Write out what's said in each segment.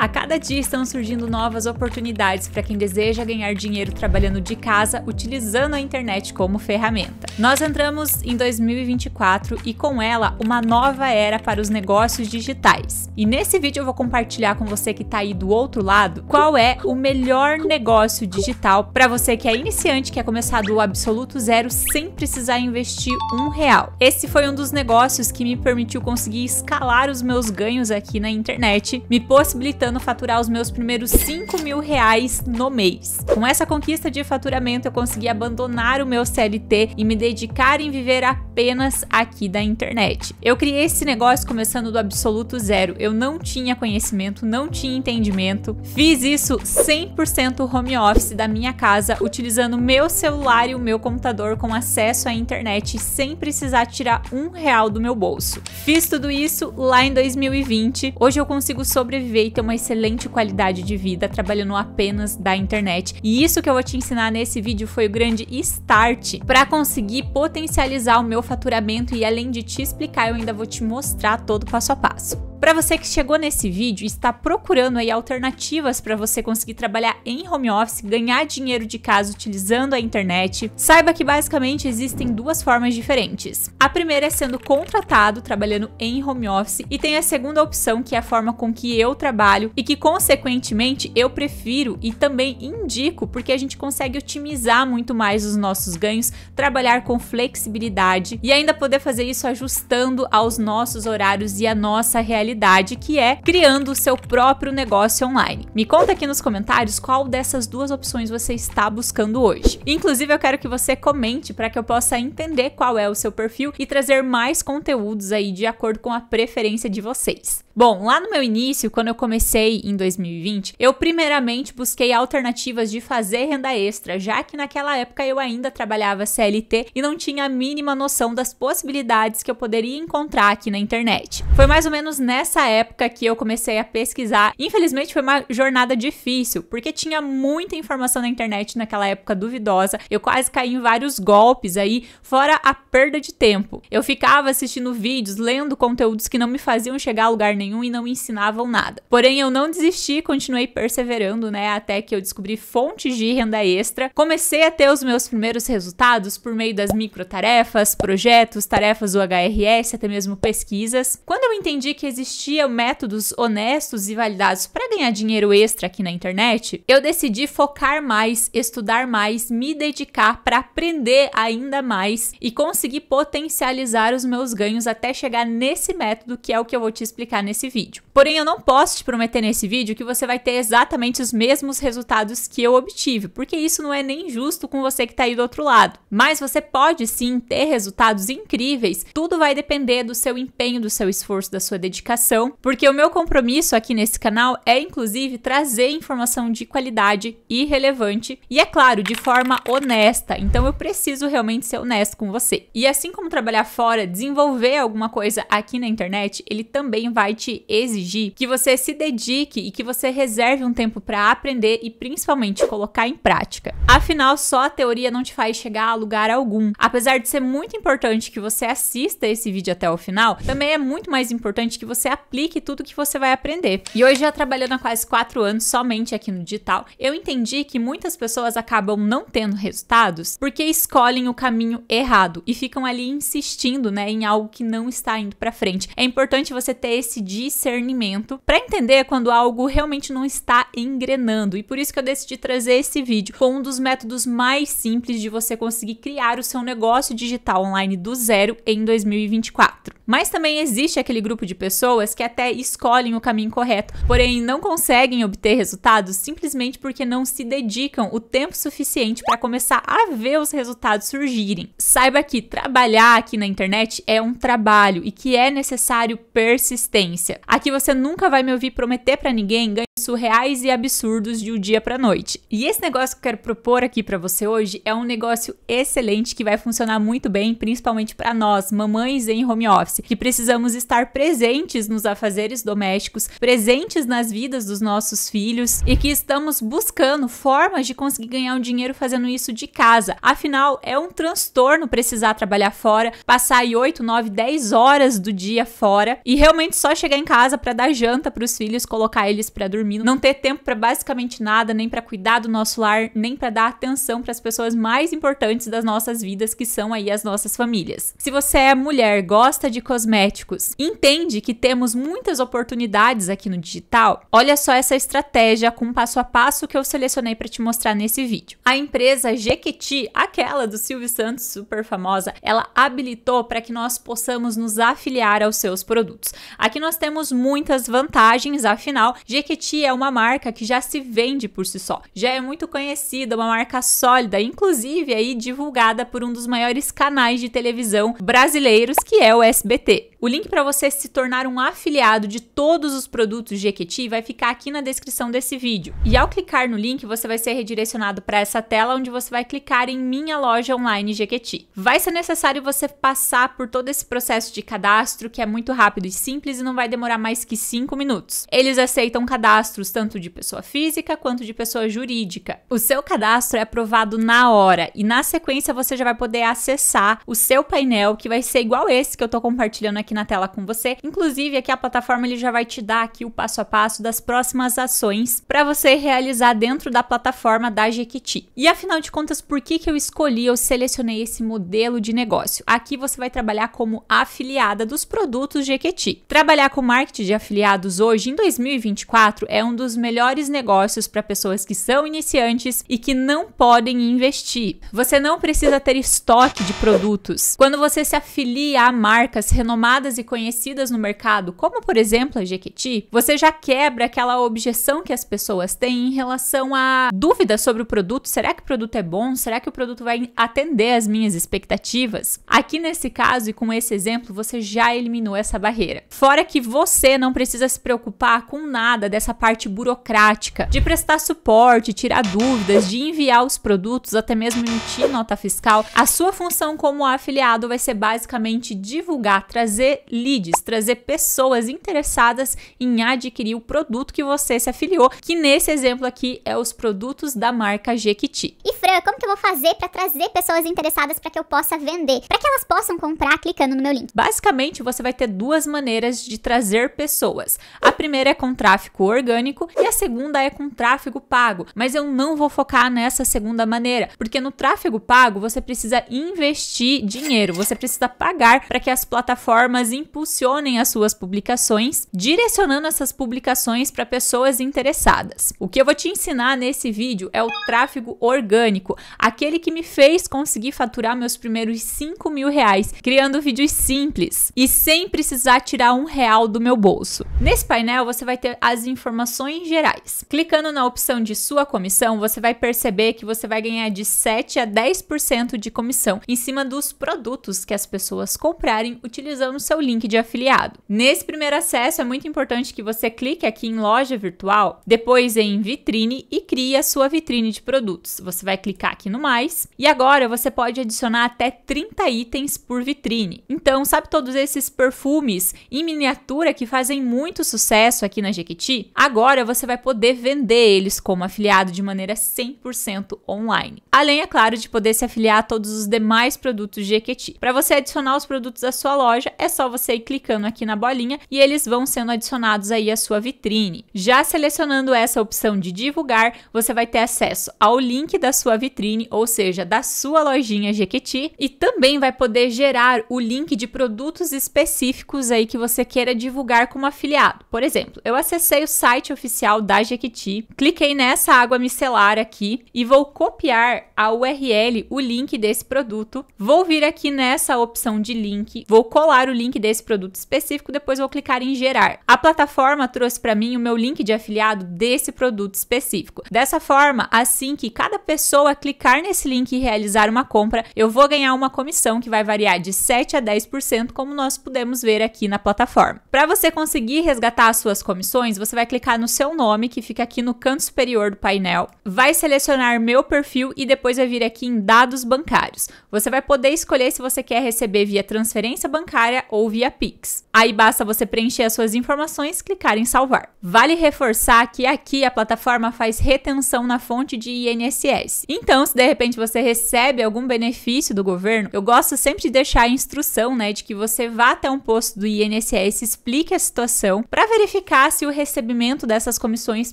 A cada dia estão surgindo novas oportunidades para quem deseja ganhar dinheiro trabalhando de casa utilizando a internet como ferramenta. Nós entramos em 2024 e com ela uma nova era para os negócios digitais. E nesse vídeo eu vou compartilhar com você que está aí do outro lado qual é o melhor negócio digital para você que é iniciante, quer começar do absoluto zero sem precisar investir um real. Esse foi um dos negócios que me permitiu conseguir escalar os meus ganhos aqui na internet, me possibilitando tentando faturar os meus primeiros 5 mil reais no mês. Com essa conquista de faturamento, eu consegui abandonar o meu CLT e me dedicar em viver apenas aqui da internet. Eu criei esse negócio começando do absoluto zero. Eu não tinha conhecimento, não tinha entendimento. Fiz isso 100% home office da minha casa, utilizando meu celular e o meu computador com acesso à internet sem precisar tirar um real do meu bolso. Fiz tudo isso lá em 2020. Hoje eu consigo sobreviver e ter uma excelente qualidade de vida trabalhando apenas da internet. E isso que eu vou te ensinar nesse vídeo foi o grande start para conseguir potencializar o meu faturamento e além de te explicar, eu ainda vou te mostrar todo o passo a passo. Para você que chegou nesse vídeo e está procurando aí alternativas para você conseguir trabalhar em home office, ganhar dinheiro de casa utilizando a internet, saiba que basicamente existem duas formas diferentes. A primeira é sendo contratado trabalhando em home office e tem a segunda opção que é a forma com que eu trabalho trabalho e que, consequentemente, eu prefiro e também indico porque a gente consegue otimizar muito mais os nossos ganhos, trabalhar com flexibilidade e ainda poder fazer isso ajustando aos nossos horários e à nossa realidade, que é criando o seu próprio negócio online. Me conta aqui nos comentários qual dessas duas opções você está buscando hoje. Inclusive, eu quero que você comente para que eu possa entender qual é o seu perfil e trazer mais conteúdos aí de acordo com a preferência de vocês. Bom, lá no meu início, quando eu comecei comecei em 2020, eu primeiramente busquei alternativas de fazer renda extra, já que naquela época eu ainda trabalhava CLT e não tinha a mínima noção das possibilidades que eu poderia encontrar aqui na internet. Foi mais ou menos nessa época que eu comecei a pesquisar. Infelizmente foi uma jornada difícil, porque tinha muita informação na internet naquela época duvidosa. Eu quase caí em vários golpes aí, fora a perda de tempo. Eu ficava assistindo vídeos, lendo conteúdos que não me faziam chegar a lugar nenhum e não me ensinavam nada. Porém, eu eu não desisti, continuei perseverando, né? Até que eu descobri fontes de renda extra. Comecei a ter os meus primeiros resultados por meio das micro tarefas, projetos, tarefas do HRS, até mesmo pesquisas. Quando eu entendi que existiam métodos honestos e validados para ganhar dinheiro extra aqui na internet, eu decidi focar mais, estudar mais, me dedicar para aprender ainda mais e conseguir potencializar os meus ganhos até chegar nesse método que é o que eu vou te explicar nesse vídeo. Porém, eu não posso te prometer nesse vídeo que você vai ter exatamente os mesmos resultados que eu obtive, porque isso não é nem justo com você que está aí do outro lado. Mas você pode sim ter resultados incríveis, tudo vai depender do seu empenho, do seu esforço, da sua dedicação, porque o meu compromisso aqui nesse canal é inclusive trazer informação de qualidade e relevante, e é claro, de forma honesta. Então eu preciso realmente ser honesto com você. E assim como trabalhar fora, desenvolver alguma coisa aqui na internet, ele também vai te exigir que você se dedique pratique e que você reserve um tempo para aprender e principalmente colocar em prática. Afinal, só a teoria não te faz chegar a lugar algum. Apesar de ser muito importante que você assista esse vídeo até o final, também é muito mais importante que você aplique tudo que você vai aprender. E hoje, já trabalhando há quase quatro anos somente aqui no digital, eu entendi que muitas pessoas acabam não tendo resultados porque escolhem o caminho errado e ficam ali insistindo, né, em algo que não está indo para frente. É importante você ter esse discernimento para entender quando algo realmente não está engrenando. E por isso que eu decidi trazer esse vídeo com um dos métodos mais simples de você conseguir criar o seu negócio digital online do zero em 2024. Mas também existe aquele grupo de pessoas que até escolhem o caminho correto, porém não conseguem obter resultados simplesmente porque não se dedicam o tempo suficiente para começar a ver os resultados surgirem. Saiba que trabalhar aqui na internet é um trabalho e que é necessário persistência. Aqui você nunca vai me ouvir prometer para ninguém ganhos surreais e absurdos de um dia para noite. E esse negócio que eu quero propor aqui para você hoje é um negócio excelente que vai funcionar muito bem, principalmente para nós, mamães em home office posse, que precisamos estar presentes nos afazeres domésticos, presentes nas vidas dos nossos filhos e que estamos buscando formas de conseguir ganhar um dinheiro fazendo isso de casa. Afinal, é um transtorno precisar trabalhar fora, passar aí 8, 9, 10 horas do dia fora e realmente só chegar em casa para dar janta para os filhos, colocar eles para dormir, não ter tempo para basicamente nada, nem para cuidar do nosso lar, nem para dar atenção para as pessoas mais importantes das nossas vidas, que são aí as nossas famílias. Se você é mulher, gosta de cosméticos. Entende que temos muitas oportunidades aqui no digital? Olha só essa estratégia com passo a passo que eu selecionei para te mostrar nesse vídeo. A empresa Jequiti, aquela do Silvio Santos super famosa, ela habilitou para que nós possamos nos afiliar aos seus produtos. Aqui nós temos muitas vantagens, afinal, Jequiti é uma marca que já se vende por si só. Já é muito conhecida, uma marca sólida, inclusive aí divulgada por um dos maiores canais de televisão brasileiros, que é o SBT o link para você se tornar um afiliado de todos os produtos de Equity vai ficar aqui na descrição desse vídeo. E ao clicar no link, você vai ser redirecionado para essa tela onde você vai clicar em Minha Loja Online Jequiti. Vai ser necessário você passar por todo esse processo de cadastro, que é muito rápido e simples e não vai demorar mais que 5 minutos. Eles aceitam cadastros tanto de pessoa física quanto de pessoa jurídica. O seu cadastro é aprovado na hora e na sequência você já vai poder acessar o seu painel que vai ser igual esse que eu estou com compartilhando aqui na tela com você. Inclusive, aqui a plataforma ele já vai te dar aqui o passo a passo das próximas ações para você realizar dentro da plataforma da Jequiti. E afinal de contas, por que, que eu escolhi, eu selecionei esse modelo de negócio? Aqui você vai trabalhar como afiliada dos produtos Jequiti. Trabalhar com marketing de afiliados hoje, em 2024, é um dos melhores negócios para pessoas que são iniciantes e que não podem investir. Você não precisa ter estoque de produtos. Quando você se afilia a marcas marcas renomadas e conhecidas no mercado, como por exemplo a Jequiti, você já quebra aquela objeção que as pessoas têm em relação a dúvidas sobre o produto. Será que o produto é bom? Será que o produto vai atender às minhas expectativas? Aqui nesse caso e com esse exemplo, você já eliminou essa barreira. Fora que você não precisa se preocupar com nada dessa parte burocrática, de prestar suporte, tirar dúvidas, de enviar os produtos, até mesmo emitir nota fiscal. A sua função como afiliado vai ser basicamente divulgar trazer leads, trazer pessoas interessadas em adquirir o produto que você se afiliou, que nesse exemplo aqui é os produtos da marca Jequiti. E Fran, como que eu vou fazer para trazer pessoas interessadas para que eu possa vender? Para que elas possam comprar clicando no meu link? Basicamente, você vai ter duas maneiras de trazer pessoas. A primeira é com tráfego orgânico e a segunda é com tráfego pago. Mas eu não vou focar nessa segunda maneira, porque no tráfego pago você precisa investir dinheiro, você precisa pagar para que as plataformas impulsionem as suas publicações, direcionando essas publicações para pessoas interessadas. O que eu vou te ensinar nesse vídeo é o tráfego orgânico único, aquele que me fez conseguir faturar meus primeiros 5 mil reais criando vídeos simples e sem precisar tirar um real do meu bolso. Nesse painel você vai ter as informações gerais. Clicando na opção de sua comissão, você vai perceber que você vai ganhar de 7 a 10% de comissão em cima dos produtos que as pessoas comprarem utilizando seu link de afiliado. Nesse primeiro acesso é muito importante que você clique aqui em loja virtual, depois em vitrine e crie a sua vitrine de produtos. Você vai clicar aqui no mais. E agora você pode adicionar até 30 itens por vitrine. Então, sabe todos esses perfumes em miniatura que fazem muito sucesso aqui na Jequiti? Agora você vai poder vender eles como afiliado de maneira 100% online. Além, é claro, de poder se afiliar a todos os demais produtos Jequiti. Para você adicionar os produtos à sua loja, é só você ir clicando aqui na bolinha e eles vão sendo adicionados aí à sua vitrine. Já selecionando essa opção de divulgar, você vai ter acesso ao link da sua vitrine, ou seja, da sua lojinha Jequiti, e também vai poder gerar o link de produtos específicos aí que você queira divulgar como afiliado. Por exemplo, eu acessei o site oficial da Jequiti, cliquei nessa água micelar aqui e vou copiar a URL, o link desse produto. Vou vir aqui nessa opção de link, vou colar o link desse produto específico, depois vou clicar em gerar. A plataforma trouxe para mim o meu link de afiliado desse produto específico. Dessa forma, assim que cada pessoa pessoa clicar nesse link e realizar uma compra, eu vou ganhar uma comissão que vai variar de 7 a 10%, como nós pudemos ver aqui na plataforma. Para você conseguir resgatar as suas comissões, você vai clicar no seu nome, que fica aqui no canto superior do painel, vai selecionar meu perfil e depois vai vir aqui em dados bancários. Você vai poder escolher se você quer receber via transferência bancária ou via Pix. Aí basta você preencher as suas informações, clicar em salvar. Vale reforçar que aqui a plataforma faz retenção na fonte de INSS. Então, se de repente você recebe algum benefício do governo, eu gosto sempre de deixar a instrução, né, de que você vá até um posto do INSS, explique a situação para verificar se o recebimento dessas comissões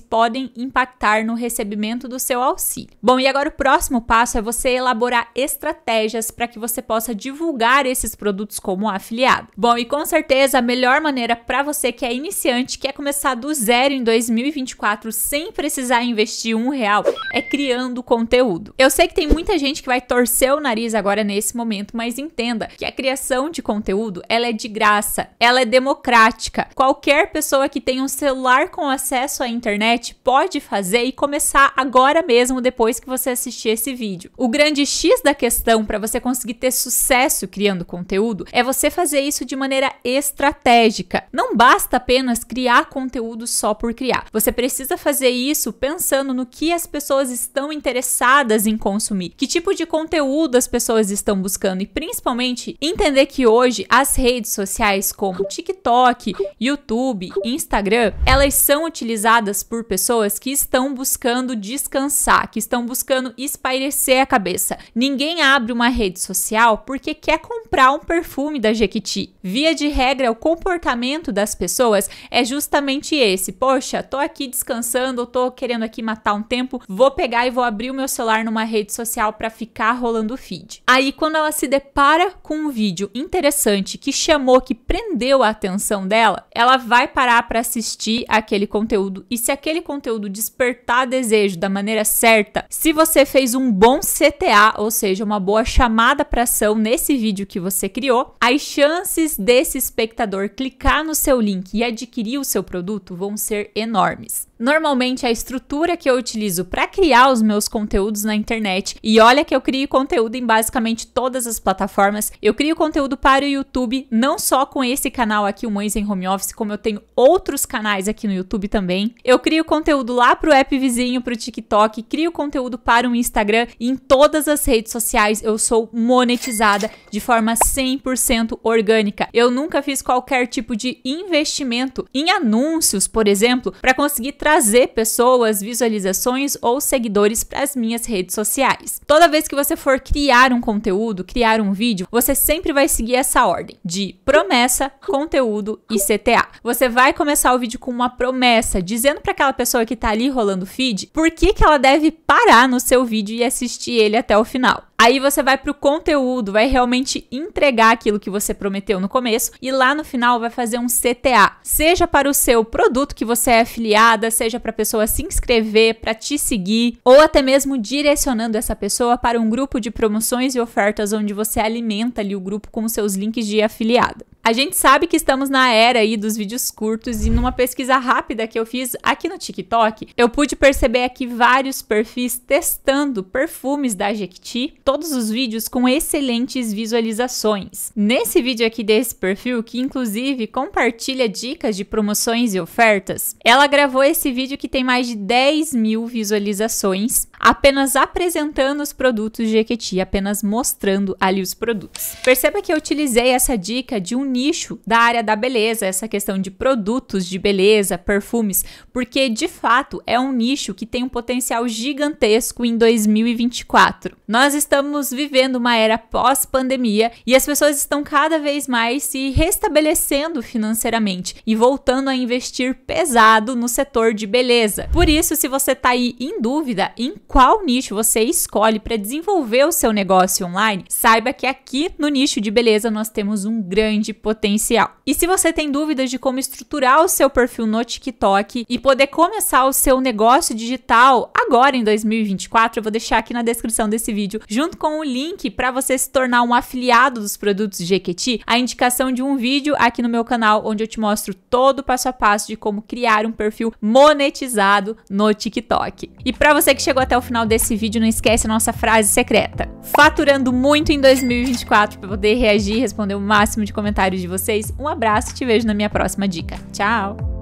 podem impactar no recebimento do seu auxílio. Bom, e agora o próximo passo é você elaborar estratégias para que você possa divulgar esses produtos como afiliado. Bom, e com certeza a melhor maneira para você que é iniciante, que quer é começar do zero em 2024 sem precisar investir um real, é criando conteúdo conteúdo. Eu sei que tem muita gente que vai torcer o nariz agora nesse momento, mas entenda que a criação de conteúdo, ela é de graça, ela é democrática. Qualquer pessoa que tenha um celular com acesso à internet pode fazer e começar agora mesmo depois que você assistir esse vídeo. O grande X da questão para você conseguir ter sucesso criando conteúdo é você fazer isso de maneira estratégica. Não basta apenas criar conteúdo só por criar. Você precisa fazer isso pensando no que as pessoas estão interessadas em consumir, que tipo de conteúdo as pessoas estão buscando e principalmente entender que hoje as redes sociais como TikTok, YouTube, Instagram, elas são utilizadas por pessoas que estão buscando descansar, que estão buscando espairecer a cabeça. Ninguém abre uma rede social porque quer comprar um perfume da Jequiti. Via de regra, o comportamento das pessoas é justamente esse. Poxa, tô aqui descansando, tô querendo aqui matar um tempo, vou pegar e vou abrir o meu celular celular numa rede social para ficar rolando o feed. Aí quando ela se depara com um vídeo interessante que chamou, que prendeu a atenção dela, ela vai parar para assistir aquele conteúdo e se aquele conteúdo despertar desejo da maneira certa, se você fez um bom CTA, ou seja, uma boa chamada para ação nesse vídeo que você criou, as chances desse espectador clicar no seu link e adquirir o seu produto vão ser enormes. Normalmente é a estrutura que eu utilizo para criar os meus conteúdos na internet, e olha que eu crio conteúdo em basicamente todas as plataformas, eu crio conteúdo para o YouTube, não só com esse canal aqui, o Mães em Home Office, como eu tenho outros canais aqui no YouTube também. Eu crio conteúdo lá pro app vizinho, pro TikTok, crio conteúdo para o Instagram e em todas as redes sociais eu sou monetizada de forma 100% orgânica. Eu nunca fiz qualquer tipo de investimento em anúncios, por exemplo, para conseguir trazer pessoas, visualizações ou seguidores para as minhas redes sociais. Toda vez que você for criar um conteúdo, criar um vídeo, você sempre vai seguir essa ordem de promessa, conteúdo e CTA. Você vai começar o vídeo com uma promessa, dizendo para aquela pessoa que está ali rolando o feed, por que que ela deve parar no seu vídeo e assistir ele até o final. Aí você vai pro conteúdo, vai realmente entregar aquilo que você prometeu no começo e lá no final vai fazer um CTA, seja para o seu produto que você é afiliada, seja para a pessoa se inscrever, para te seguir, ou até mesmo direcionando essa pessoa para um grupo de promoções e ofertas onde você alimenta ali o grupo com seus links de afiliada. A gente sabe que estamos na era aí dos vídeos curtos e numa pesquisa rápida que eu fiz aqui no TikTok, eu pude perceber aqui vários perfis testando perfumes da Jequiti, todos os vídeos com excelentes visualizações. Nesse vídeo aqui desse perfil, que inclusive compartilha dicas de promoções e ofertas, ela gravou esse vídeo que tem mais de 10 mil visualizações, apenas apresentando os produtos Jequiti, apenas mostrando ali os produtos. Perceba que eu utilizei essa dica de um nicho da área da beleza, essa questão de produtos de beleza, perfumes, porque de fato é um nicho que tem um potencial gigantesco em 2024. Nós estamos vivendo uma era pós-pandemia e as pessoas estão cada vez mais se restabelecendo financeiramente e voltando a investir pesado no setor de beleza. Por isso, se você está aí em dúvida em qual nicho você escolhe para desenvolver o seu negócio online, saiba que aqui no nicho de beleza nós temos um grande potencial. E se você tem dúvidas de como estruturar o seu perfil no TikTok e poder começar o seu negócio digital agora em 2024, eu vou deixar aqui na descrição desse vídeo, junto com o link para você se tornar um afiliado dos produtos Jequiti, a indicação de um vídeo aqui no meu canal onde eu te mostro todo o passo a passo de como criar um perfil monetizado no TikTok. E para você que chegou até o final desse vídeo, não esquece a nossa frase secreta. Faturando muito em 2024 para poder reagir e responder o máximo de comentários comentários de vocês. Um abraço e te vejo na minha próxima dica. Tchau!